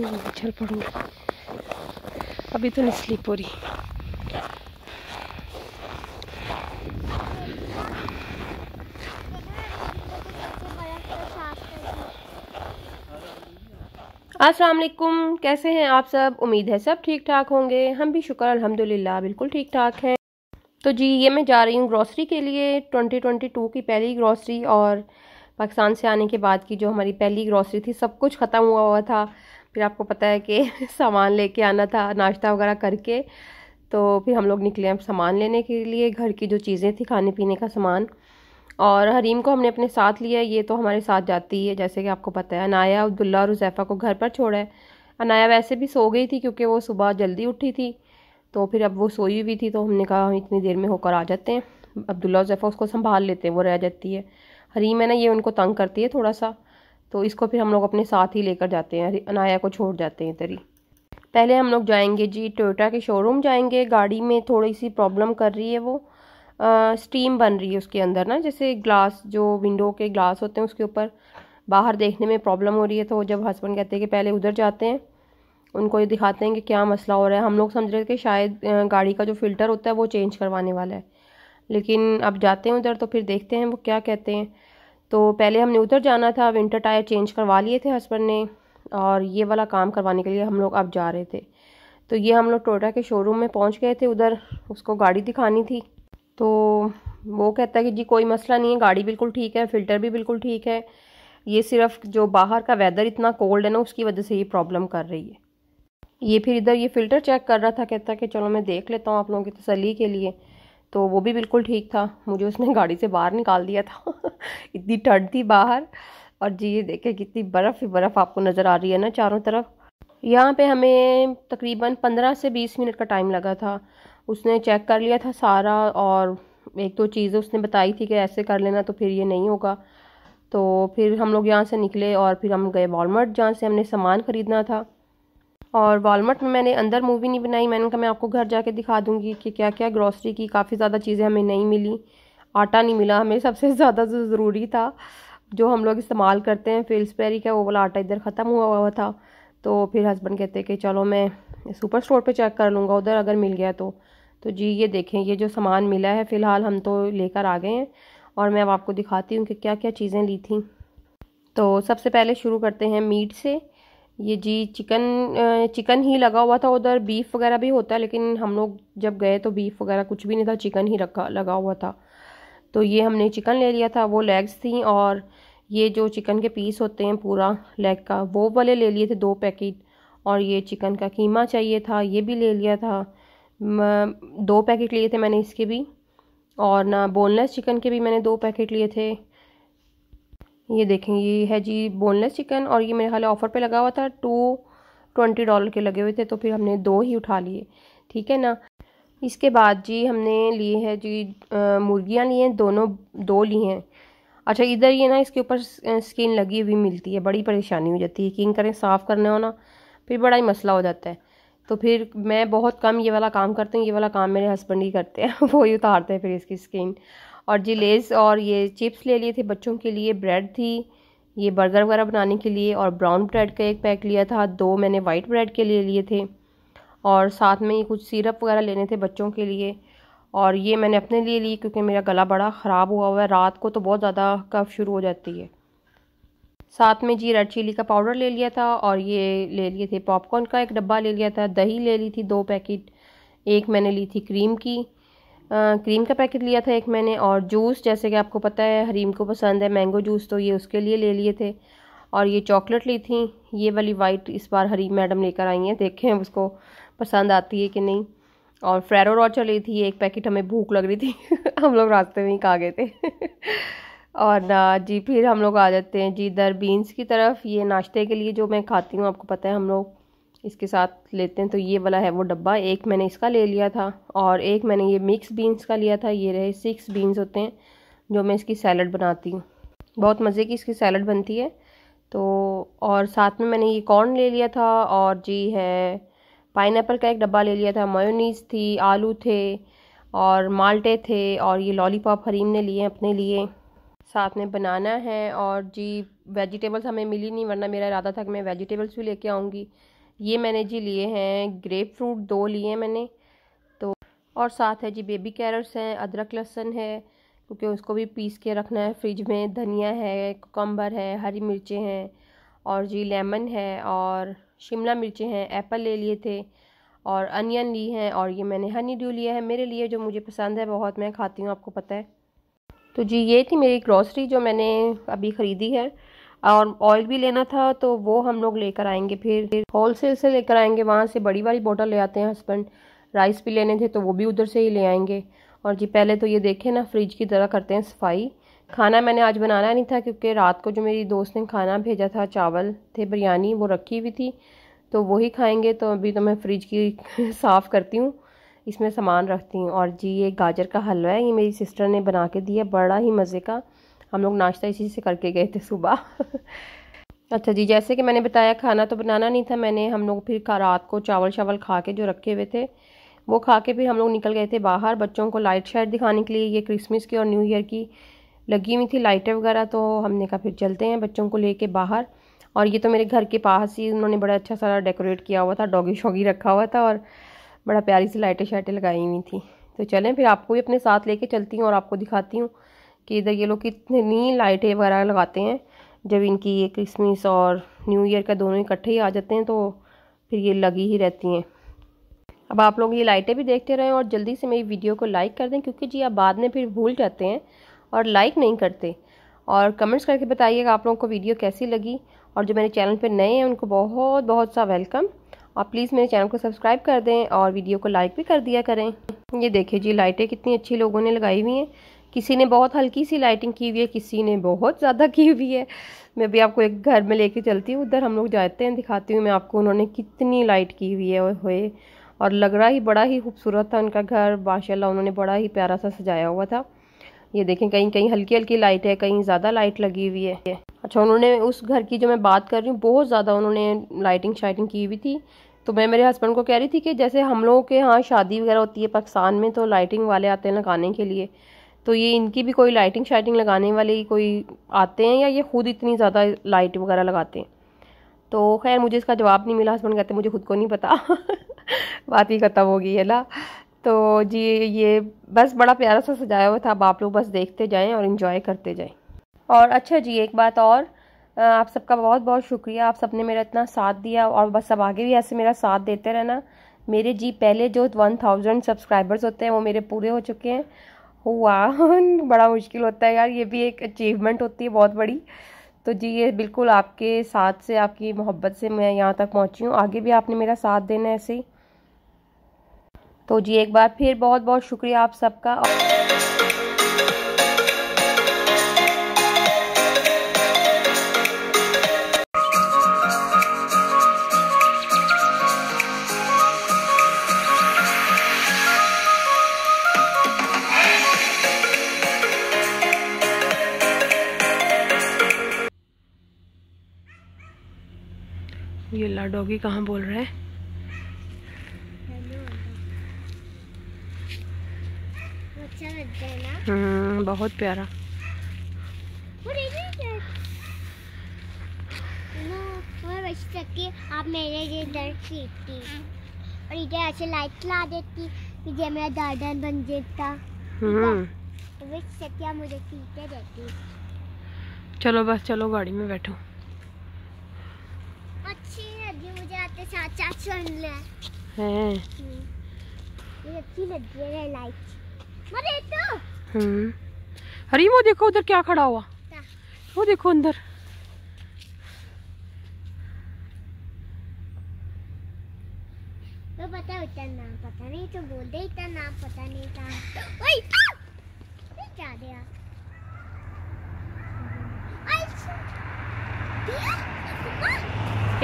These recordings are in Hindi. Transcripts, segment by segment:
चल पड़ूंगी अभी तो नहीं स्लीप हो रही असलम कैसे हैं आप सब उम्मीद है सब ठीक ठाक होंगे हम भी शुक्र अल्हम्दुलिल्लाह बिल्कुल ठीक ठाक हैं तो जी ये मैं जा रही हूँ ग्रॉसरी के लिए 2022 की पहली ग्रॉसरी और पाकिस्तान से आने के बाद की जो हमारी पहली ग्रॉसरी थी सब कुछ ख़त्म हुआ हुआ था फिर आपको पता है कि सामान लेके आना था नाश्ता वगैरह करके तो फिर हम लोग निकले अब सामान लेने के लिए घर की जो चीज़ें थी खाने पीने का सामान और हरीम को हमने अपने साथ लिया ये तो हमारे साथ जाती है जैसे कि आपको पता है अनाया अब्दुल्ला और उजैफ़ा को घर पर छोड़ा है अनाया वैसे भी सो गई थी क्योंकि वो सुबह जल्दी उठी थी तो फिर अब वो सोई हुई थी तो हमने कहा हम इतनी देर में होकर आ जाते हैं अब्दुल्ला उजैफ़ा उसको संभाल लेते हैं वो रह जाती है हरीम है ना ये उनको तंग करती है थोड़ा सा तो इसको फिर हम लोग अपने साथ ही लेकर जाते हैं अनाया को छोड़ जाते हैं तरी पहले हम लोग जाएंगे जी टोयोटा के शोरूम जाएंगे गाड़ी में थोड़ी सी प्रॉब्लम कर रही है वो आ, स्टीम बन रही है उसके अंदर ना जैसे ग्लास जो विंडो के ग्लास होते हैं उसके ऊपर बाहर देखने में प्रॉब्लम हो रही है तो जब हस्बैंड कहते हैं कि पहले उधर जाते हैं उनको ये दिखाते हैं कि क्या मसला हो रहा है हम लोग समझ रहे थे कि शायद गाड़ी का जो फ़िल्टर होता है वो चेंज करवाने वाला है लेकिन अब जाते हैं उधर तो फिर देखते हैं वो क्या कहते हैं तो पहले हमने उधर जाना था विंटर टायर चेंज करवा लिए थे हस्बैंड ने और ये वाला काम करवाने के लिए हम लोग अब जा रहे थे तो ये हम लोग टोयोटा के शोरूम में पहुंच गए थे उधर उसको गाड़ी दिखानी थी तो वो कहता है कि जी कोई मसला नहीं है गाड़ी बिल्कुल ठीक है फ़िल्टर भी बिल्कुल ठीक है ये सिर्फ जो बाहर का वेदर इतना कोल्ड है ना उसकी वजह से ये प्रॉब्लम कर रही है ये फिर इधर ये फ़िल्टर चेक कर रहा था कहता कि चलो मैं देख लेता हूँ आप लोगों की तसली के लिए तो वो भी बिल्कुल ठीक था मुझे उसने गाड़ी से बाहर निकाल दिया था इतनी ठंड थी बाहर और जी ये देखें कितनी बर्फ़ ही बर्फ़ आपको नज़र आ रही है ना चारों तरफ यहाँ पे हमें तकरीबन पंद्रह से बीस मिनट का टाइम लगा था उसने चेक कर लिया था सारा और एक दो तो चीज़ें उसने बताई थी कि ऐसे कर लेना तो फिर ये नहीं होगा तो फिर हम लोग यहाँ से निकले और फिर हम गए वॉलमार्ट जहाँ से हमने सामान ख़रीदना था और वॉलमार्ट में मैंने अंदर मूवी नहीं बनाई मैंने कहा मैं आपको घर जाके दिखा दूँगी कि क्या क्या ग्रॉसरी की काफ़ी ज़्यादा चीज़ें हमें नहीं मिली आटा नहीं मिला हमें सबसे ज़्यादा जो ज़रूरी था जो हम लोग इस्तेमाल करते हैं फिल्सपेरी का वो वाला आटा इधर ख़त्म हुआ हुआ था तो फिर हस्बैंड कहते कि चलो मैं सुपर स्टोर पर चेक कर लूँगा उधर अगर मिल गया तो तो जी ये देखें ये जो सामान मिला है फ़िलहाल हम तो लेकर आ गए हैं और मैं अब आपको दिखाती हूँ कि क्या क्या चीज़ें ली थी तो सबसे पहले शुरू करते हैं मीट से ये जी चिकन चिकन ही लगा हुआ था उधर बीफ वगैरह भी होता है लेकिन हम लोग जब गए तो बीफ वगैरह कुछ भी नहीं था चिकन ही रखा लगा हुआ था तो ये हमने चिकन ले लिया था वो लेग्स थी और ये जो चिकन के पीस होते हैं पूरा लेग का वो वाले ले लिए थे दो पैकेट और ये चिकन का कीमा चाहिए था ये भी ले लिया था दो पैकेट लिए थे मैंने इसके भी और ना बोनलेस चिकन के भी मैंने दो पैकेट लिए थे ये देखें ये है जी बोनलेस चिकन और ये मेरे ख्याल ऑफ़र पे लगा हुआ था टू ट्वेंटी डॉलर के लगे हुए थे तो फिर हमने दो ही उठा लिए ठीक है ना इसके बाद जी हमने लिए है जी मुर्गियाँ ली हैं दोनों दो ली हैं अच्छा इधर ये ना इसके ऊपर स्किन लगी हुई मिलती है बड़ी परेशानी हो जाती है यकीन करें साफ़ करने हो ना फिर बड़ा ही मसला हो जाता है तो फिर मैं बहुत कम ये वाला काम करती हूँ ये वाला काम मेरे हस्बैंड ही करते हैं वो ही उतारते हैं फिर इसकी स्किन और जी लेस और ये चिप्स ले लिए थे बच्चों के लिए ब्रेड थी ये बर्गर वगैरह बनाने के लिए और ब्राउन ब्रेड का एक पैक लिया था दो मैंने वाइट ब्रेड के लिए लिए थे और साथ में ये कुछ सिरप वगैरह लेने थे बच्चों के लिए और ये मैंने अपने लिए ली क्योंकि मेरा गला बड़ा ख़राब हुआ हुआ है रात को तो बहुत ज़्यादा कफ शुरू हो जाती है साथ में जी रेड चिली का पाउडर ले लिया था और ये ले लिए थे पॉपकॉर्न का एक डब्बा ले लिया था दही ले ली थी दो पैकेट एक मैंने ली थी क्रीम की क्रीम का पैकेट लिया था एक मैंने और जूस जैसे कि आपको पता है हरीम को पसंद है मैंगो जूस तो ये उसके लिए ले लिए थे और ये चॉकलेट ली थी ये वाली वाइट इस बार हरीम मैडम लेकर आई हैं देखें उसको पसंद आती है कि नहीं और फ्रेरो रॉचर ली थी एक पैकेट हमें भूख लग रही थी हम लोग रास्ते में ही खा गए थे और ना जी फिर हम लोग आ जाते हैं जी दर बीन्स की तरफ ये नाश्ते के लिए जो मैं खाती हूँ आपको पता है हम लोग इसके साथ लेते हैं तो ये वाला है वो डब्बा एक मैंने इसका ले लिया था और एक मैंने ये मिक्स बीन्स का लिया था ये रहे सिक्स बीन्स होते हैं जो मैं इसकी सैलड बनाती हूँ बहुत मज़े की इसकी सैलड बनती है तो और साथ में मैंने ये कॉर्न ले लिया था और जी है पाइन का एक डब्बा ले लिया था मायोनीज थी आलू थे और माल्टे थे और ये लॉलीपॉप हरीम ने लिए अपने लिए साथ में बनाना है और जी वेजिटेबल्स हमें मिली नहीं वरना मेरा इरादा था कि मैं वेजिटेबल्स भी लेके आऊँगी ये मैंने जी लिए हैं ग्रेप फ्रूट दो लिए मैंने तो और साथ है जी बेबी कैरट्स हैं अदरक लहसन है क्योंकि उसको भी पीस के रखना है फ्रिज में धनिया है कोकम्बर है हरी मिर्चें हैं और जी लेमन है और शिमला मिर्चें हैं एप्पल ले लिए थे और अनियन ली हैं और ये मैंने हनी ड्यू लिया है मेरे लिए जो मुझे पसंद है बहुत मैं खाती हूँ आपको पता है तो जी ये थी मेरी ग्रॉसरी जो मैंने अभी ख़रीदी है और ऑयल भी लेना था तो वो हम लोग लेकर आएंगे फिर फिर होलसेल से लेकर आएंगे वहाँ से बड़ी वाली बोतल ले आते हैं हस्बैंड राइस भी लेने थे तो वो भी उधर से ही ले आएंगे और जी पहले तो ये देखें ना फ्रिज की तरह करते हैं सफाई खाना मैंने आज बनाना नहीं था क्योंकि रात को जो मेरी दोस्त ने खाना भेजा था चावल थे बिरयानी वो रखी हुई थी तो वही खाएंगे तो अभी तो मैं फ्रिज की साफ़ करती हूँ इसमें सामान रखती हूँ और जी ये गाजर का हलवा है ये मेरी सिस्टर ने बना के दिया बड़ा ही मज़े का हम लोग नाश्ता इसी से करके गए थे सुबह अच्छा जी जैसे कि मैंने बताया खाना तो बनाना नहीं था मैंने हम लोग फिर रात को चावल चावल खा के जो रखे हुए थे वो खा के फिर हम लोग निकल गए थे बाहर बच्चों को लाइट शाइट दिखाने के लिए ये क्रिसमस की और न्यू ईयर की लगी हुई थी लाइटें वगैरह तो हमने कहा फिर चलते हैं बच्चों को लेके बाहर और ये तो मेरे घर के पास ही उन्होंने बड़ा अच्छा सारा डेकोरेट किया हुआ था डॉगी शॉगी रखा हुआ था और बड़ा प्यारी सी लाइटें शाइटें लगाई हुई थी तो चलें फिर आपको भी अपने साथ लेके चलती हूँ और आपको दिखाती हूँ कि इधर ये लोग कितनी लाइटें वगैरह लगाते हैं जब इनकी ये क्रिसमस और न्यू ईयर का दोनों इकट्ठे ही आ जाते हैं तो फिर ये लगी ही रहती हैं अब आप लोग ये लाइटें भी देखते रहें और जल्दी से मेरी वीडियो को लाइक कर दें क्योंकि जी आप बाद में फिर भूल जाते हैं और लाइक नहीं करते और कमेंट्स करके बताइएगा आप लोगों को वीडियो कैसी लगी और जो मेरे चैनल पर नए हैं उनको बहुत बहुत सा वेलकम आप प्लीज़ मेरे चैनल को सब्सक्राइब कर दें और वीडियो को लाइक भी कर दिया करें ये देखिए जी लाइटें कितनी अच्छी लोगों ने लगाई हुई हैं किसी ने बहुत हल्की सी लाइटिंग की हुई है किसी ने बहुत ज़्यादा की हुई है मैं भी आपको एक घर में लेके चलती हूँ उधर हम लोग जाते हैं दिखाती हूँ मैं आपको उन्होंने कितनी लाइट की हुई है हुए और लग रहा ही बड़ा ही खूबसूरत था उनका घर माशाल्लाह उन्होंने बड़ा ही प्यारा सा सजाया हुआ था ये देखें कहीं कहीं हल्की हल्की लाइट है कहीं ज़्यादा लाइट लगी हुई है अच्छा उन्होंने उस घर की जो मैं बात कर रही हूँ बहुत ज़्यादा उन्होंने लाइटिंग शाइटिंग की हुई थी तो मैं मेरे हस्बैंड को कह रही थी कि जैसे हम लोगों के यहाँ शादी वगैरह होती है पाकिस्तान में तो लाइटिंग वाले आते हैं लगाने के लिए तो ये इनकी भी कोई लाइटिंग शाइटिंग लगाने वाले कोई आते हैं या ये खुद इतनी ज़्यादा लाइट वगैरह लगाते हैं तो खैर मुझे इसका जवाब नहीं मिला हस्बैंड कहते मुझे खुद को नहीं पता बात ही ख़त्म हो गई है ना तो जी ये बस बड़ा प्यारा सा सजाया हुआ था अब आप लोग बस देखते जाएं और इन्जॉय करते जाएं और अच्छा जी एक बात और आप सबका बहुत बहुत शुक्रिया आप सबने मेरा इतना साथ दिया और बस सब आगे भी ऐसे मेरा साथ देते रहना मेरे जी पहले जो वन थाउजेंड सब्सक्राइबर्स होते हैं वो मेरे पूरे हो चुके हैं हुआ बड़ा मुश्किल होता है यार ये भी एक अचीवमेंट होती है बहुत बड़ी तो जी ये बिल्कुल आपके साथ से आपकी मोहब्बत से मैं यहाँ तक पहुँची हूँ आगे भी आपने मेरा साथ देना ऐसे ही तो जी एक बार फिर बहुत बहुत शुक्रिया आप सबका और... हमारा डॉगी कहाँ बोल रहा है हम्म बहुत प्यारा आप मेरे लिए और इधर ऐसे लाइट ला देती मेरा दादा बन जाता मुझे देती चलो बस चलो गाड़ी में बैठो साथ साथ साथ सुन ले हैं हम्म। ये अच्छी लग रही है लाइट मरे तो हम्म अरे वो देखो उधर क्या खड़ा हुआ वो देखो अंदर तो पता इतना नाम पता नहीं तो बोल दे इतना नाम पता नहीं था ओए ये क्या दिया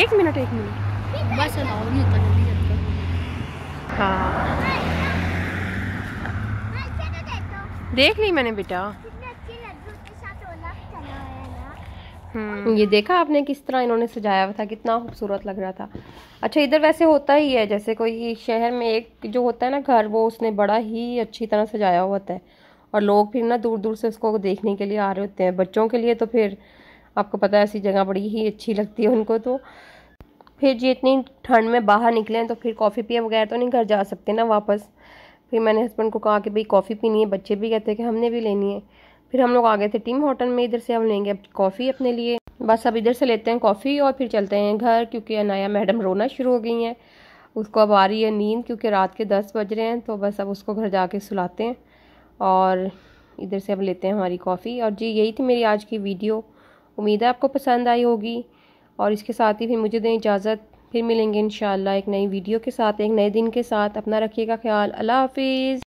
एक मिनट एक मिनट लंबा अलाउ नहीं होता जल्दी जल्दी हाँ देख ली मैंने बेटा हम्म, ये देखा आपने किस तरह इन्होंने सजाया हुआ था कितना खूबसूरत लग रहा था अच्छा इधर वैसे होता ही है जैसे कोई शहर में एक जो होता है ना घर वो उसने बड़ा ही अच्छी तरह सजाया हुआ होता है और लोग फिर ना दूर दूर से उसको देखने के लिए आ रहे होते हैं बच्चों के लिए तो फिर आपको पता है ऐसी जगह बड़ी ही अच्छी लगती है उनको तो फिर जी इतनी ठंड में बाहर निकले हैं तो फिर कॉफ़ी पिए वगैरह तो नहीं घर जा सकते ना वापस फिर मैंने हस्बैंड को कहा कि भाई कॉफ़ी पीनी है बच्चे भी कहते हैं कि हमने भी लेनी है फिर हम लोग आ गए थे टीम होटल में इधर से हम लेंगे अब कॉफ़ी अपने लिए बस अब इधर से लेते हैं कॉफ़ी और फिर चलते हैं घर क्योंकि अनाया मैडम रोना शुरू हो गई हैं उसको अब आ रही है नींद क्योंकि रात के दस बज रहे हैं तो बस अब उसको घर जाके सुलाते हैं और इधर से अब लेते हैं हमारी कॉफ़ी और जी यही थी मेरी आज की वीडियो उम्मीद है आपको पसंद आई होगी और इसके साथ ही फिर मुझे दें इजाज़त फिर मिलेंगे इन एक नई वीडियो के साथ एक नए दिन के साथ अपना रखिएगा ख्याल अल्लाह हाफिज़